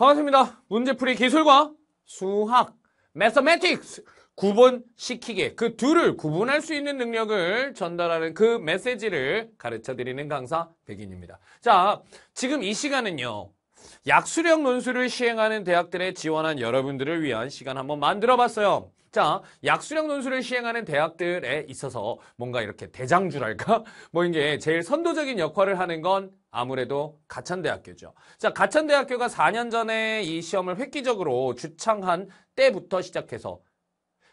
반갑습니다. 문제풀이 기술과 수학, mathematics 구분시키게 그 둘을 구분할 수 있는 능력을 전달하는 그 메시지를 가르쳐드리는 강사 백인입니다. 자, 지금 이 시간은요. 약수력 논술을 시행하는 대학들에 지원한 여러분들을 위한 시간 한번 만들어 봤어요. 자, 약수량 논술을 시행하는 대학들에 있어서 뭔가 이렇게 대장주랄까? 뭐 이게 제일 선도적인 역할을 하는 건 아무래도 가천대학교죠. 자, 가천대학교가 4년 전에 이 시험을 획기적으로 주창한 때부터 시작해서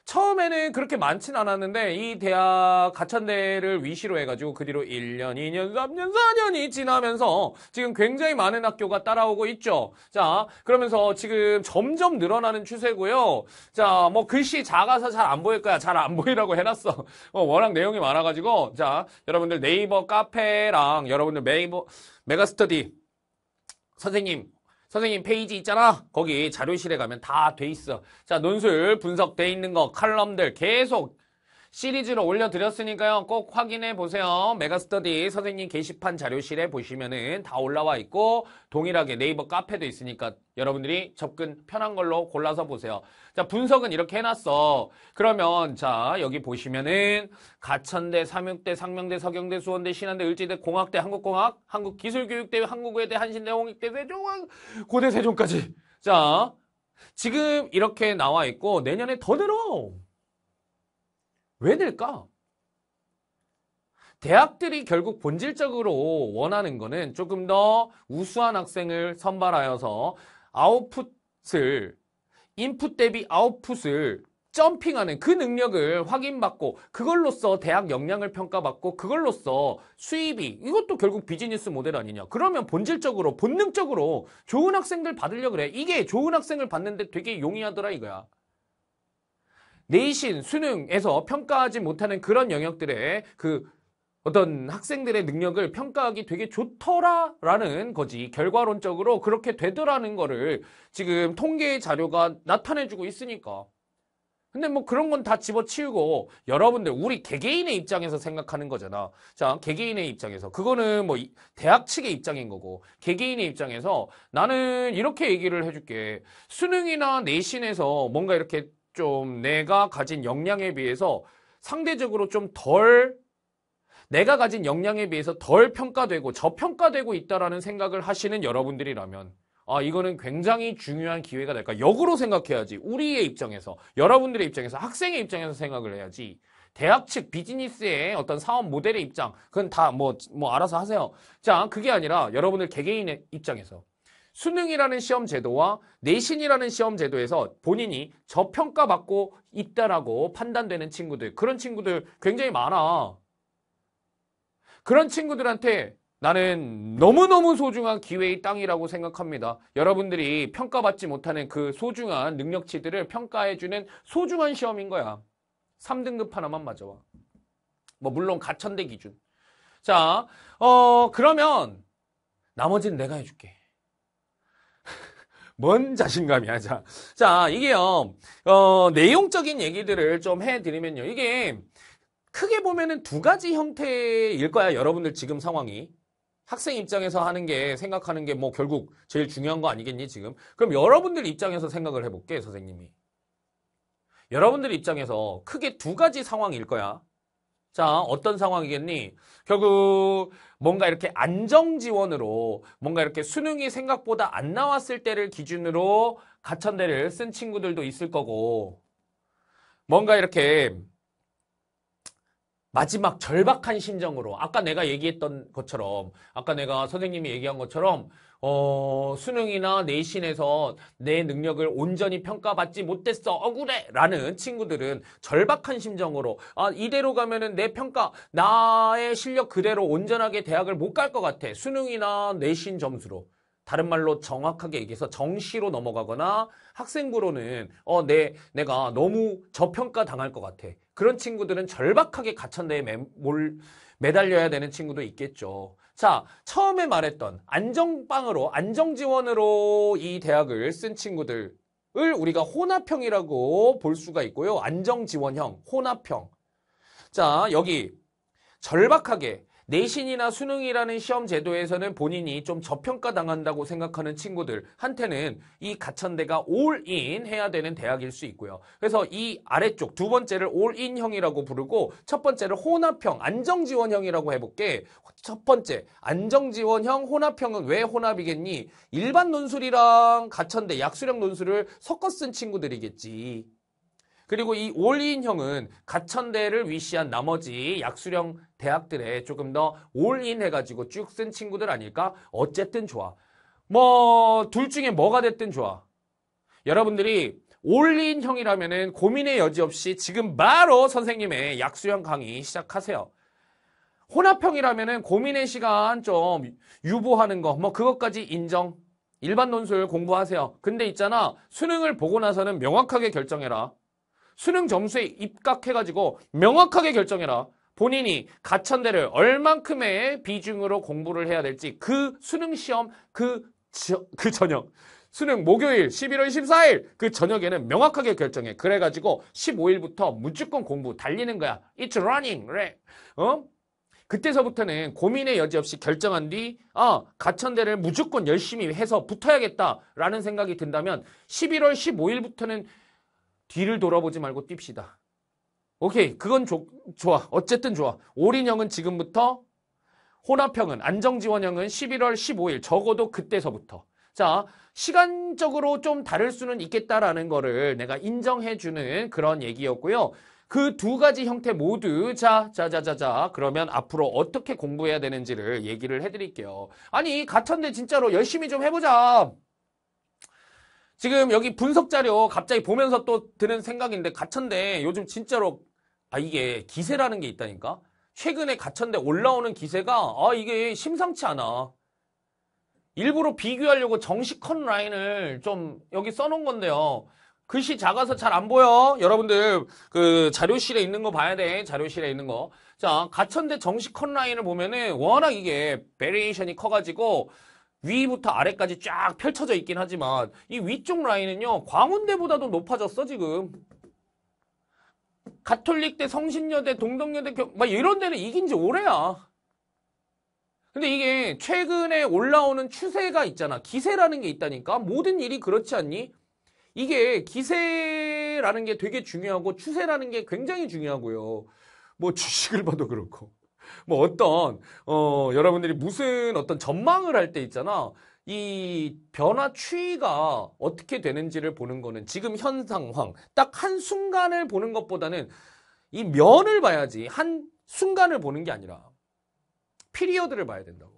처음에는 그렇게 많진 않았는데 이 대학 가천대를 위시로 해가지고 그 뒤로 1년, 2년, 3년, 4년이 지나면서 지금 굉장히 많은 학교가 따라오고 있죠. 자, 그러면서 지금 점점 늘어나는 추세고요. 자, 뭐 글씨 작아서 잘 안 보일 거야. 잘 안 보이라고 해놨어. 어, 워낙 내용이 많아가지고 자, 여러분들 네이버 카페랑 여러분들 메이버 메가스터디 선생님 선생님 페이지 있잖아. 거기 자료실에 가면 다 돼 있어. 자, 논술 분석돼 있는 거, 칼럼들 계속 시리즈로 올려드렸으니까요. 꼭 확인해 보세요. 메가스터디 선생님 게시판 자료실에 보시면은 다 올라와 있고 동일하게 네이버 카페도 있으니까 여러분들이 접근 편한 걸로 골라서 보세요. 자, 분석은 이렇게 해놨어. 그러면 자, 여기 보시면은 가천대, 삼육대, 상명대, 서경대, 수원대, 신한대, 을지대, 공학대, 한국공학, 한국기술교육대 한국외대, 한신대, 홍익대, 세종왕, 고대 세종까지. 자, 지금 이렇게 나와 있고 내년에 더 늘어. 왜 될까? 대학들이 결국 본질적으로 원하는 거는 조금 더 우수한 학생을 선발하여서 아웃풋을 인풋 대비 아웃풋을 점핑하는 그 능력을 확인받고 그걸로써 대학 역량을 평가받고 그걸로써 수입이 이것도 결국 비즈니스 모델 아니냐 그러면 본질적으로 본능적으로 좋은 학생들 받으려 그래 이게 좋은 학생을 받는데 되게 용이하더라 이거야 내신, 수능에서 평가하지 못하는 그런 영역들의 그 어떤 학생들의 능력을 평가하기 되게 좋더라라는 거지. 결과론적으로 그렇게 되더라는 거를 지금 통계의 자료가 나타내주고 있으니까. 근데 뭐 그런 건 다 집어치우고 여러분들 우리 개개인의 입장에서 생각하는 거잖아. 자, 개개인의 입장에서 그거는 뭐 대학 측의 입장인 거고 개개인의 입장에서 나는 이렇게 얘기를 해줄게. 수능이나 내신에서 뭔가 이렇게 좀 내가 가진 역량에 비해서 상대적으로 좀 덜 내가 가진 역량에 비해서 덜 평가되고 저평가되고 있다라는 생각을 하시는 여러분들이라면 아 이거는 굉장히 중요한 기회가 될까 역으로 생각해야지 우리의 입장에서 여러분들의 입장에서 학생의 입장에서 생각을 해야지 대학 측 비즈니스의 어떤 사업 모델의 입장 그건 다 뭐뭐 뭐 알아서 하세요 자 그게 아니라 여러분들 개개인의 입장에서 수능이라는 시험 제도와 내신이라는 시험 제도에서 본인이 저평가받고 있다라고 판단되는 친구들 그런 친구들 굉장히 많아 그런 친구들한테 나는 너무너무 소중한 기회의 땅이라고 생각합니다. 여러분들이 평가받지 못하는 그 소중한 능력치들을 평가해주는 소중한 시험인 거야. 3등급 하나만 맞아와. 뭐 물론 가천대 기준. 자, 어 그러면 나머지는 내가 해줄게. 뭔 자신감이야. 자, 자 이게요. 어, 내용적인 얘기들을 좀 해드리면요. 이게 크게 보면은 두 가지 형태일 거야. 여러분들 지금 상황이. 학생 입장에서 하는 게 생각하는 게 뭐 결국 제일 중요한 거 아니겠니 지금? 그럼 여러분들 입장에서 생각을 해볼게 선생님이. 여러분들 입장에서 크게 두 가지 상황일 거야. 자, 어떤 상황이겠니? 결국 뭔가 이렇게 안정 지원으로 뭔가 이렇게 수능이 생각보다 안 나왔을 때를 기준으로 가천대를 쓴 친구들도 있을 거고 뭔가 이렇게 마지막 절박한 심정으로 아까 내가 얘기했던 것처럼 아까 내가 선생님이 얘기한 것처럼 어, 수능이나 내신에서 내 능력을 온전히 평가받지 못했어. 억울해. 라는 친구들은 절박한 심정으로, 아, 이대로 가면은 내 평가, 나의 실력 그대로 온전하게 대학을 못 갈 것 같아. 수능이나 내신 점수로. 다른 말로 정확하게 얘기해서 정시로 넘어가거나 학생부로는 어, 내, 내가 너무 저평가 당할 것 같아. 그런 친구들은 절박하게 가천대에 매, 몰, 매달려야 되는 친구도 있겠죠. 자, 처음에 말했던 안정빵으로, 안정지원으로 이 대학을 쓴 친구들을 우리가 혼합형이라고 볼 수가 있고요. 안정지원형, 혼합형. 자, 여기 절박하게 내신이나 수능이라는 시험 제도에서는 본인이 좀 저평가당한다고 생각하는 친구들한테는 이 가천대가 올인 해야 되는 대학일 수 있고요. 그래서 이 아래쪽 두 번째를 올인형이라고 부르고 첫 번째를 혼합형, 안정지원형이라고 해볼게. 첫 번째, 안정지원형, 혼합형은 왜 혼합이겠니? 일반 논술이랑 가천대, 약수령 논술을 섞어 쓴 친구들이겠지. 그리고 이 올인형은 가천대를 위시한 나머지 약수령 대학들에 조금 더 올인 해가지고 쭉 쓴 친구들 아닐까? 어쨌든 좋아. 뭐 둘 중에 뭐가 됐든 좋아. 여러분들이 올인형이라면은 고민의 여지 없이 지금 바로 선생님의 약수형 강의 시작하세요. 혼합형이라면은 고민의 시간 좀 유보하는 거, 뭐 그것까지 인정. 일반 논술 공부하세요. 근데 있잖아. 수능을 보고 나서는 명확하게 결정해라. 수능 점수에 입각해가지고 명확하게 결정해라. 본인이 가천대를 얼만큼의 비중으로 공부를 해야 될지 그 수능 시험 그, 저, 그 저녁 수능 목요일 11월 14일 그 저녁에는 명확하게 결정해 그래가지고 15일부터 무조건 공부 달리는 거야 It's running r i 그래 어? 그때서부터는 고민의 여지 없이 결정한 뒤 아, 가천대를 무조건 열심히 해서 붙어야겠다라는 생각이 든다면 11월 15일부터는 뒤를 돌아보지 말고 뜁시다. 오케이. 그건 조, 좋아. 어쨌든 좋아. 올인형은 지금부터 혼합형은 안정지원형은 11월 15일 적어도 그때서부터 자 시간적으로 좀 다를 수는 있겠다라는 거를 내가 인정해주는 그런 얘기였고요. 그 두 가지 형태 모두 자, 자, 자, 자, 자. 그러면 앞으로 어떻게 공부해야 되는지를 얘기를 해드릴게요. 아니, 가천대 진짜로 열심히 좀 해보자. 지금 여기 분석 자료 갑자기 보면서 또 드는 생각인데 가천대 요즘 진짜로 아 이게 기세라는 게 있다니까. 최근에 가천대 올라오는 기세가 아 이게 심상치 않아. 일부러 비교하려고 정식 컷 라인을 좀 여기 써놓은 건데요. 글씨 작아서 잘 안 보여. 여러분들 그 자료실에 있는 거 봐야 돼. 자료실에 있는 거. 자, 가천대 정식 컷 라인을 보면은 워낙 이게 베리에이션이 커가지고 위부터 아래까지 쫙 펼쳐져 있긴 하지만 이 위쪽 라인은요 광운대보다도 높아졌어 지금 가톨릭대, 성신여대, 동덕여대 막 이런 데는 이긴 지 오래야 근데 이게 최근에 올라오는 추세가 있잖아 기세라는 게 있다니까 모든 일이 그렇지 않니? 이게 기세라는 게 되게 중요하고 추세라는 게 굉장히 중요하고요 뭐 주식을 봐도 그렇고 뭐 어떤 어 여러분들이 무슨 어떤 전망을 할 때 있잖아. 이 변화 추이가 어떻게 되는지를 보는 거는 지금 현 상황 딱 한 순간을 보는 것보다는 이 면을 봐야지 한 순간을 보는 게 아니라 피리어드를 봐야 된다고.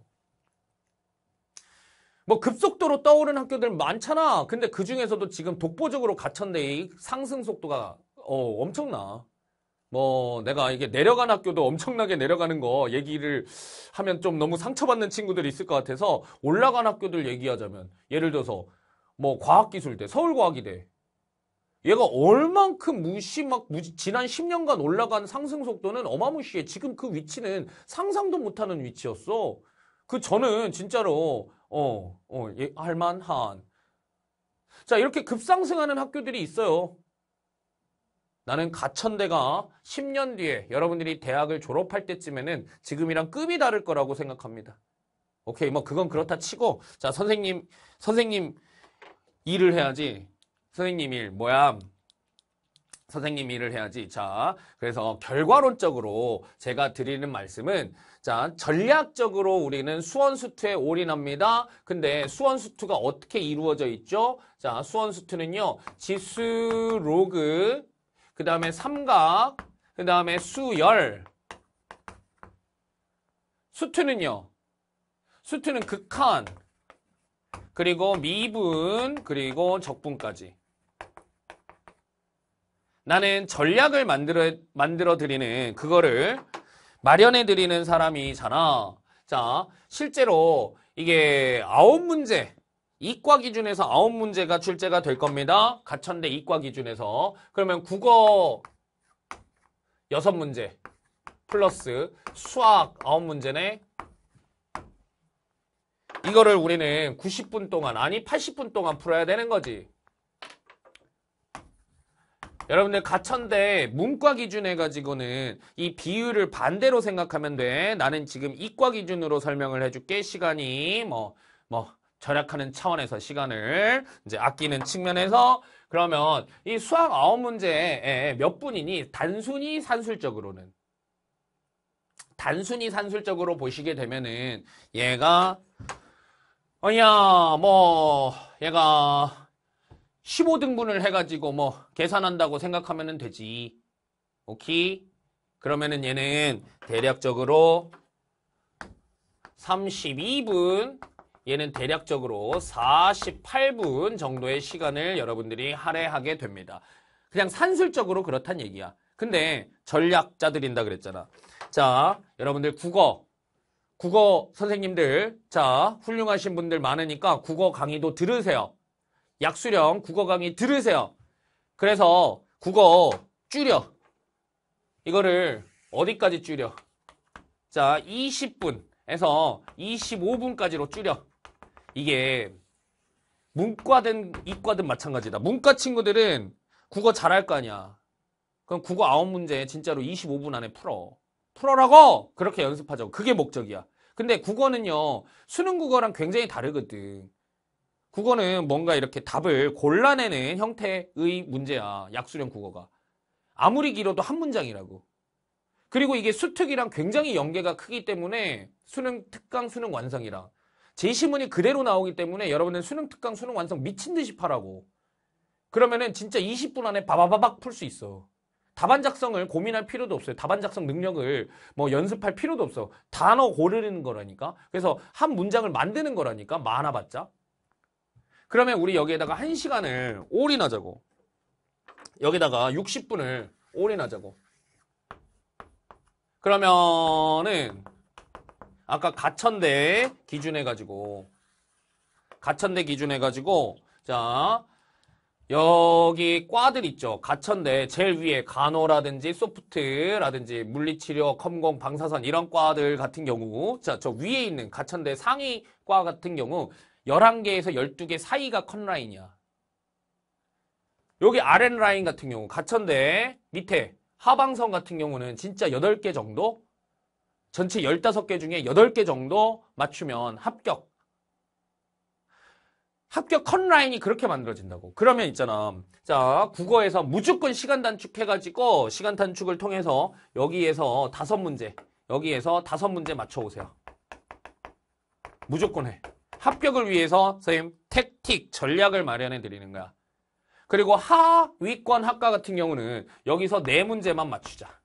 뭐 급속도로 떠오르는 학교들 많잖아. 근데 그 중에서도 지금 독보적으로 가천대 상승 속도가 어, 엄청나. 뭐 내가 이게 내려간 학교도 엄청나게 내려가는 거 얘기를 하면 좀 너무 상처받는 친구들이 있을 것 같아서 올라간 학교들 얘기하자면 예를 들어서 뭐 과학기술대 서울과학이대 얘가 얼만큼 무시 막무지 지난 10년간 올라간 상승 속도는 어마무시해 지금 그 위치는 상상도 못하는 위치였어 그 저는 진짜로 어어 어, 예, 할만한 자 이렇게 급상승하는 학교들이 있어요 나는 가천대가 10년 뒤에 여러분들이 대학을 졸업할 때쯤에는 지금이랑 급이 다를 거라고 생각합니다. 오케이, 뭐 그건 그렇다 치고 자 선생님 선생님 일을 해야지 선생님 일 뭐야 선생님 일을 해야지. 자, 그래서 결과론적으로 제가 드리는 말씀은 자, 전략적으로 우리는 수원수트에 올인합니다. 근데 수원수트가 어떻게 이루어져 있죠? 자, 수원수트는요 지수 로그 그 다음에 삼각, 그 다음에 수열. 수트는요. 수트는 극한, 그리고 미분, 그리고 적분까지. 나는 전략을 만들어, 만들어 드리는 그거를 마련해 드리는 사람이잖아. 자, 실제로 이게 아홉 문제 이과 기준에서 아홉 문제가 출제가 될 겁니다. 가천대 이과 기준에서. 그러면 국어 여섯 문제 플러스 수학 아홉 문제네. 이거를 우리는 90분 동안 아니 80분 동안 풀어야 되는 거지. 여러분들 가천대 문과 기준 해가지고는 이 비율을 반대로 생각하면 돼. 나는 지금 이과 기준으로 설명을 해줄게. 시간이 뭐 뭐, 절약하는 차원에서 시간을 이제 아끼는 측면에서 그러면 이 수학 아홉 문제에 몇 분이니 단순히 산술적으로는 단순히 산술적으로 보시게 되면은 얘가 어야 뭐 얘가 15등분을 해가지고 뭐 계산한다고 생각하면 되지 오케이 그러면은 얘는 대략적으로 32분 얘는 대략적으로 48분 정도의 시간을 여러분들이 할애하게 됩니다. 그냥 산술적으로 그렇단 얘기야. 근데 전략 자드린다 그랬잖아. 자, 여러분들 국어 국어 선생님들, 자, 훌륭하신 분들 많으니까 국어 강의도 들으세요. 약수령 국어 강의 들으세요. 그래서 국어 줄여. 이거를 어디까지 줄여? 자, 20분에서 25분까지로 줄여. 이게 문과든 이과든 마찬가지다. 문과 친구들은 국어 잘할 거 아니야. 그럼 국어 아홉 문제 진짜로 25분 안에 풀어. 풀어라고! 그렇게 연습하자고. 그게 목적이야. 근데 국어는요, 수능 국어랑 굉장히 다르거든. 국어는 뭔가 이렇게 답을 골라내는 형태의 문제야. 약수령 국어가. 아무리 길어도 한 문장이라고. 그리고 이게 수특이랑 굉장히 연계가 크기 때문에 수능 특강, 수능 완성이랑 제시문이 그대로 나오기 때문에 여러분은 수능 특강 수능 완성 미친 듯이 파라고. 그러면은 진짜 20분 안에 바바바박 풀 수 있어. 답안 작성을 고민할 필요도 없어요. 답안 작성 능력을 뭐 연습할 필요도 없어. 단어 고르는 거라니까. 그래서 한 문장을 만드는 거라니까. 많아봤자. 그러면 우리 여기에다가 1시간을 올인하자고. 여기다가 60분을 올인하자고. 그러면은 아까 가천대 기준해가지고 가천대 기준해가지고 자 여기 과들 있죠. 가천대 제일 위에 간호라든지 소프트라든지 물리치료, 컴공, 방사선 이런 과들 같은 경우 자저 위에 있는 가천대 상위과 같은 경우 11개에서 12개 사이가 컷라인이야. 여기 아랫 라인 같은 경우 가천대 밑에 하방선 같은 경우는 진짜 8개 정도 전체 15개 중에 8개 정도 맞추면 합격. 합격 컷라인이 그렇게 만들어진다고. 그러면 있잖아. 자, 국어에서 무조건 시간 단축해가지고, 시간 단축을 통해서 여기에서 다섯 문제, 여기에서 다섯 문제 맞춰오세요. 무조건 해. 합격을 위해서 선생님 택틱, 전략을 마련해 드리는 거야. 그리고 하위권 학과 같은 경우는 여기서 네 문제만 맞추자.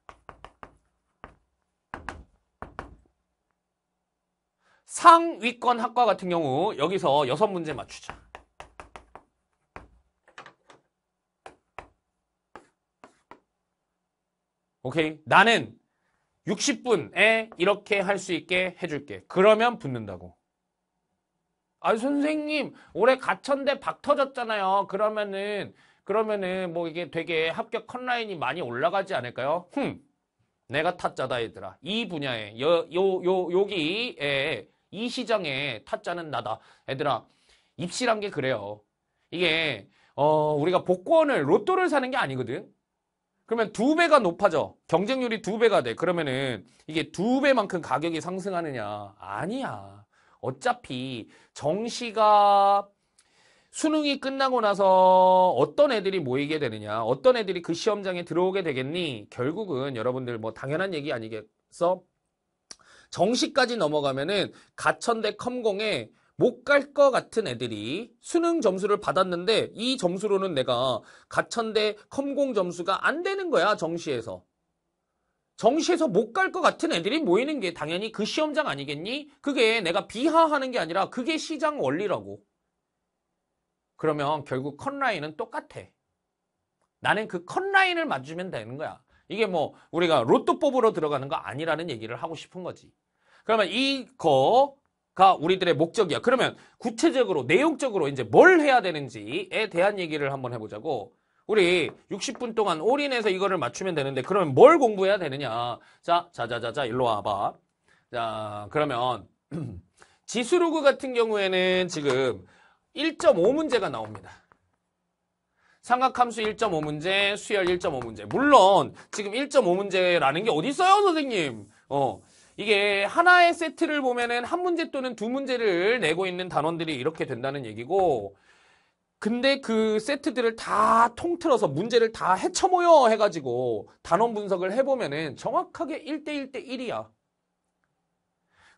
상위권 학과 같은 경우 여기서 여섯 문제 맞추자. 오케이? 나는 60분에 이렇게 할 수 있게 해줄게. 그러면 붙는다고. 아 선생님 올해 가천대 박 터졌잖아요. 그러면은 그러면은 뭐 이게 되게 합격 컷라인이 많이 올라가지 않을까요? 흠. 내가 타짜다 얘들아. 이 분야에 여, 요, 요, 여기에 이 시장에 타짜는 나다. 얘들아, 입시란 게 그래요. 이게 어, 우리가 복권을 로또를 사는 게 아니거든. 그러면 두 배가 높아져. 경쟁률이 두 배가 돼. 그러면은 이게 두 배만큼 가격이 상승하느냐? 아니야. 어차피 정시가 수능이 끝나고 나서 어떤 애들이 모이게 되느냐, 어떤 애들이 그 시험장에 들어오게 되겠니? 결국은 여러분들 뭐 당연한 얘기 아니겠어? 정시까지 넘어가면은 가천대 컴공에 못 갈 것 같은 애들이 수능 점수를 받았는데 이 점수로는 내가 가천대 컴공 점수가 안 되는 거야 정시에서 정시에서 못 갈 것 같은 애들이 모이는 게 당연히 그 시험장 아니겠니? 그게 내가 비하하는 게 아니라 그게 시장 원리라고 그러면 결국 컷라인은 똑같아 나는 그 컷라인을 맞으면 되는 거야 이게 뭐 우리가 로또 법으로 들어가는 거 아니라는 얘기를 하고 싶은 거지 그러면 이거가 우리들의 목적이야. 그러면 구체적으로 내용적으로 이제 뭘 해야 되는지에 대한 얘기를 한번 해보자고. 우리 60분 동안 올인해서 이거를 맞추면 되는데 그러면 뭘 공부해야 되느냐? 자, 자자자자 일로 와봐. 자, 그러면 지수로그 같은 경우에는 지금 1.5문제가 나옵니다. 삼각함수 1.5문제, 수열 1.5문제. 물론 지금 1.5문제라는 게 어디 있어요, 선생님? 어, 이게 하나의 세트를 보면은 한 문제 또는 두 문제를 내고 있는 단원들이 이렇게 된다는 얘기고 근데 그 세트들을 다 통틀어서 문제를 다 헤쳐모여 해가지고 단원 분석을 해보면은 정확하게 1대1대1이야.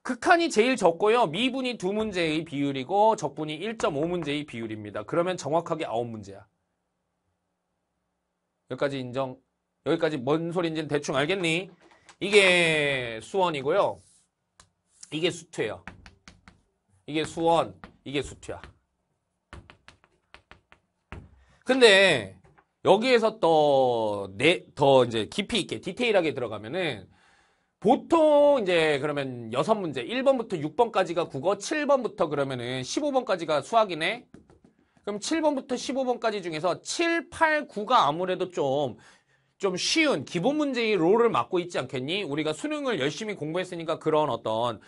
극한이 제일 적고요. 미분이 두 문제의 비율이고 적분이 1.5문제의 비율입니다. 그러면 정확하게 9문제야. 여기까지 인정. 여기까지 뭔소리인지는 대충 알겠니? 이게 수원이고요. 이게 수트예요. 이게 수원, 이게 수트야. 근데 여기에서 또더 이제 깊이 있게 디테일하게 들어가면은 보통 이제 그러면 여섯 문제 1번부터 6번까지가 국어, 7번부터 그러면은 15번까지가 수학이네. 그럼 7번부터 15번까지 중에서 7, 8, 9가 아무래도 좀좀 쉬운 기본 문제의 롤을 맡고 있지 않겠니? 우리가 수능을 열심히 공부했으니까 그런 어떤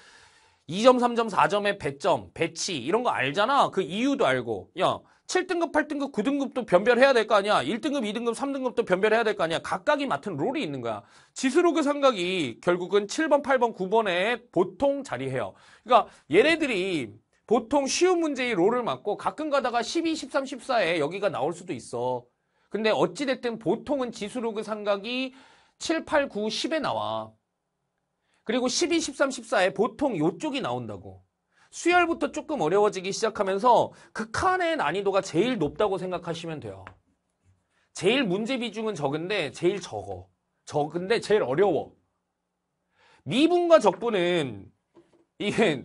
2점, 3점, 4점의 배점, 배치 이런 거 알잖아. 그 이유도 알고. 야, 7등급, 8등급, 9등급도 변별해야 될 거 아니야. 1등급, 2등급, 3등급도 변별해야 될 거 아니야. 각각이 맡은 롤이 있는 거야. 지수로그 삼각이 결국은 7번, 8번, 9번에 보통 자리해요. 그러니까 얘네들이 보통 쉬운 문제의 롤을 맡고 가끔 가다가 12, 13, 14에 여기가 나올 수도 있어. 근데 어찌됐든 보통은 지수로그 삼각이 7, 8, 9, 10에 나와. 그리고 12, 13, 14에 보통 이쪽이 나온다고. 수열부터 조금 어려워지기 시작하면서 극한의 그 난이도가 제일 높다고 생각하시면 돼요. 제일 문제 비중은 적은데 제일 적어. 적은데 제일 어려워. 미분과 적분은 이게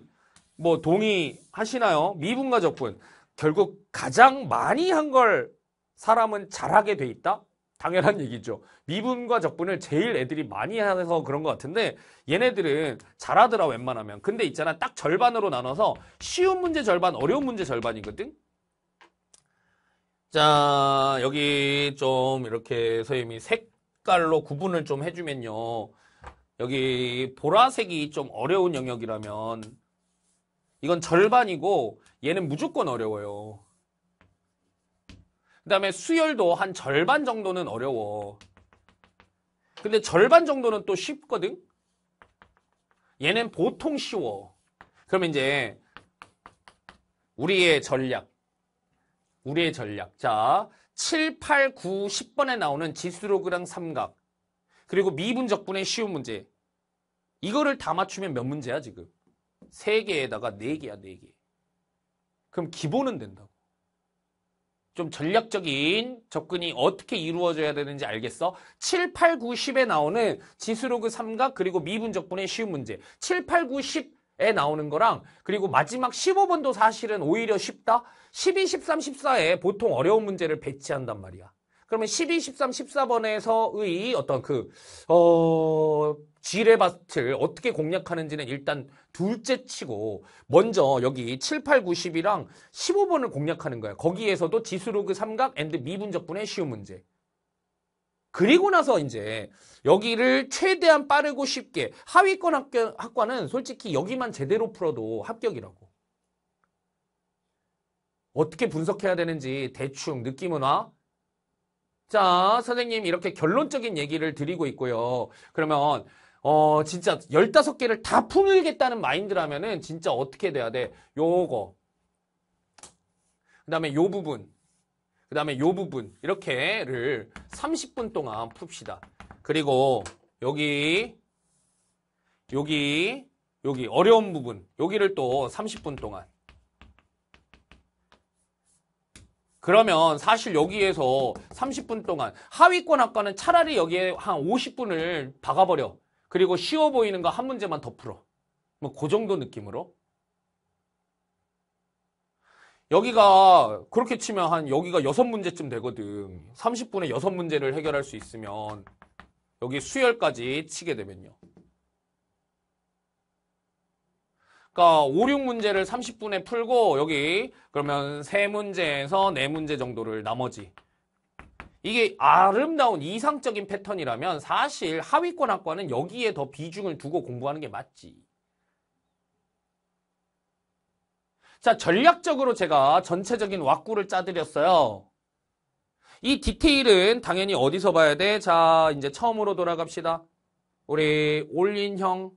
뭐 동의하시나요? 미분과 적분. 결국 가장 많이 한걸 사람은 잘하게 돼 있다? 당연한 얘기죠. 미분과 적분을 제일 애들이 많이 해서 그런 것 같은데 얘네들은 잘하더라 웬만하면. 근데 있잖아 딱 절반으로 나눠서 쉬운 문제 절반 어려운 문제 절반이거든. 자 여기 좀 이렇게 선생님이 색깔로 구분을 좀 해주면요. 여기 보라색이 좀 어려운 영역이라면 이건 절반이고 얘는 무조건 어려워요. 그 다음에 수열도 한 절반 정도는 어려워. 근데 절반 정도는 또 쉽거든? 얘는 보통 쉬워. 그러면 이제 우리의 전략. 우리의 전략. 자, 7, 8, 9, 10번에 나오는 지수로그랑 삼각. 그리고 미분적분의 쉬운 문제. 이거를 다 맞추면 몇 문제야, 지금? 3개에다가 4개야, 4개. 그럼 기본은 된다고. 좀 전략적인 접근이 어떻게 이루어져야 되는지 알겠어? 7, 8, 9, 10에 나오는 지수로그 삼각 그리고 미분 적분의 쉬운 문제 7, 8, 9, 10에 나오는 거랑 그리고 마지막 15번도 사실은 오히려 쉽다? 12, 13, 14에 보통 어려운 문제를 배치한단 말이야. 그러면 12, 13, 14번에서의 어떤 그, 어, 지뢰밭을 어떻게 공략하는지는 일단 둘째 치고 먼저 여기 7, 8, 90이랑 15번을 공략하는 거야. 거기에서도 지수로그 삼각 앤드 미분적분의 쉬운 문제. 그리고 나서 이제 여기를 최대한 빠르고 쉽게 하위권 학교, 학과는 솔직히 여기만 제대로 풀어도 합격이라고. 어떻게 분석해야 되는지 대충 느낌은 와. 자, 선생님 이렇게 결론적인 얘기를 드리고 있고요. 그러면 어, 진짜 15개를 다 품을겠다는 마인드라면은 진짜 어떻게 돼야 돼? 요거. 그다음에 요 부분. 그다음에 요 부분. 이렇게를 30분 동안 풉시다. 그리고 여기 여기 여기 어려운 부분. 여기를 또 30분 동안 그러면 사실 여기에서 30분 동안 하위권 학과는 차라리 여기에 한 50분을 박아버려. 그리고 쉬워 보이는 거 한 문제만 더 풀어. 뭐그 정도 느낌으로. 여기가 그렇게 치면 한 여기가 6문제쯤 되거든. 30분에 6문제를 해결할 수 있으면 여기 수열까지 치게 되면요. 그러니까 5, 6문제를 30분에 풀고 여기 그러면 3문제에서 4문제 정도를 나머지 이게 아름다운 이상적인 패턴이라면 사실 하위권 학과는 여기에 더 비중을 두고 공부하는 게 맞지. 자, 전략적으로 제가 전체적인 왁구를 짜드렸어요. 이 디테일은 당연히 어디서 봐야 돼? 자, 이제 처음으로 돌아갑시다. 우리 올린형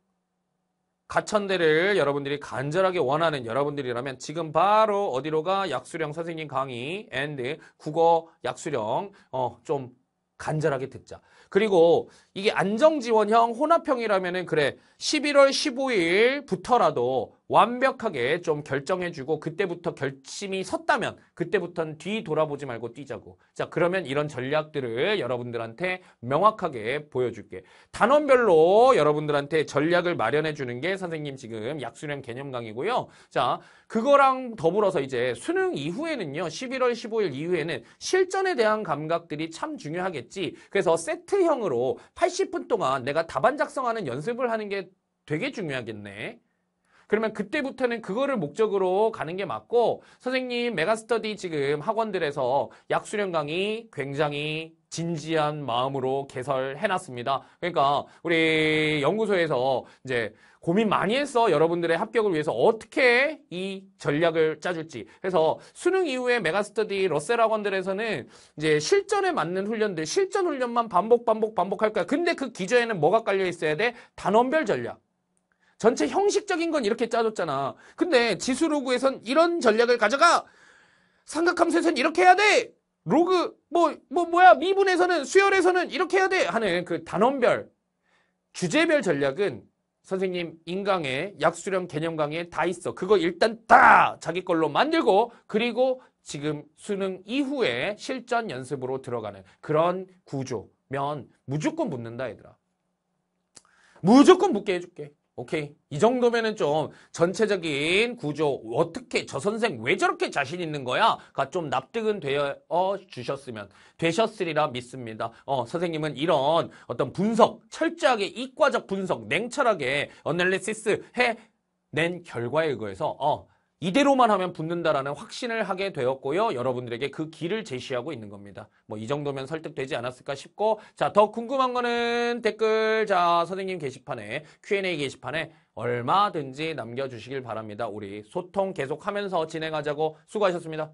가천대를 여러분들이 간절하게 원하는 여러분들이라면 지금 바로 어디로 가? 약수령 선생님 강의 앤드 국어 약수령 어, 좀 간절하게 듣자. 그리고 이게 안정지원형 혼합형이라면은 그래 11월 15일부터라도 완벽하게 좀 결정해주고 그때부터 결심이 섰다면 그때부터는 뒤 돌아보지 말고 뛰자고 자 그러면 이런 전략들을 여러분들한테 명확하게 보여줄게 단원별로 여러분들한테 전략을 마련해주는 게 선생님 지금 약수련 개념 강이고요 자 그거랑 더불어서 이제 수능 이후에는요 11월 15일 이후에는 실전에 대한 감각들이 참 중요하겠지 그래서 세트형으로 80분 동안 내가 답안 작성하는 연습을 하는 게 되게 중요하겠네 그러면 그때부터는 그거를 목적으로 가는 게 맞고 선생님 메가스터디 지금 학원들에서 약수련 강의 굉장히 진지한 마음으로 개설해놨습니다. 그러니까 우리 연구소에서 이제 고민 많이 했어. 여러분들의 합격을 위해서 어떻게 이 전략을 짜줄지. 그래서 수능 이후에 메가스터디 러셀 학원들에서는 이제 실전에 맞는 훈련들, 실전 훈련만 반복, 반복, 반복할 거야. 근데 그 기저에는 뭐가 깔려 있어야 돼? 단원별 전략. 전체 형식적인 건 이렇게 짜줬잖아. 근데 지수 로그에선 이런 전략을 가져가! 삼각함수에선 이렇게 해야 돼! 로그, 뭐, 뭐, 뭐야, 미분에서는, 수열에서는 이렇게 해야 돼! 하는 그 단원별, 주제별 전략은 선생님 인강의 약수렴 개념 강의에 다 있어. 그거 일단 다 자기 걸로 만들고 그리고 지금 수능 이후에 실전 연습으로 들어가는 그런 구조면 무조건 묻는다 얘들아. 무조건 묻게 해줄게. 오케이. 이 정도면은 좀 전체적인 구조 어떻게 저 선생 왜 저렇게 자신 있는 거야?가 좀 납득은 되어 주셨으면 되셨으리라 믿습니다. 어, 선생님은 이런 어떤 분석 철저하게 이과적 분석 냉철하게 어널리시스 해 낸 결과에 의해서 거 어, 이대로만 하면 붙는다라는 확신을 하게 되었고요. 여러분들에게 그 길을 제시하고 있는 겁니다. 뭐 이 정도면 설득되지 않았을까 싶고 자, 더 궁금한 거는 댓글 자, 선생님 게시판에 Q&A 게시판에 얼마든지 남겨 주시길 바랍니다. 우리 소통 계속하면서 진행하자고 수고하셨습니다.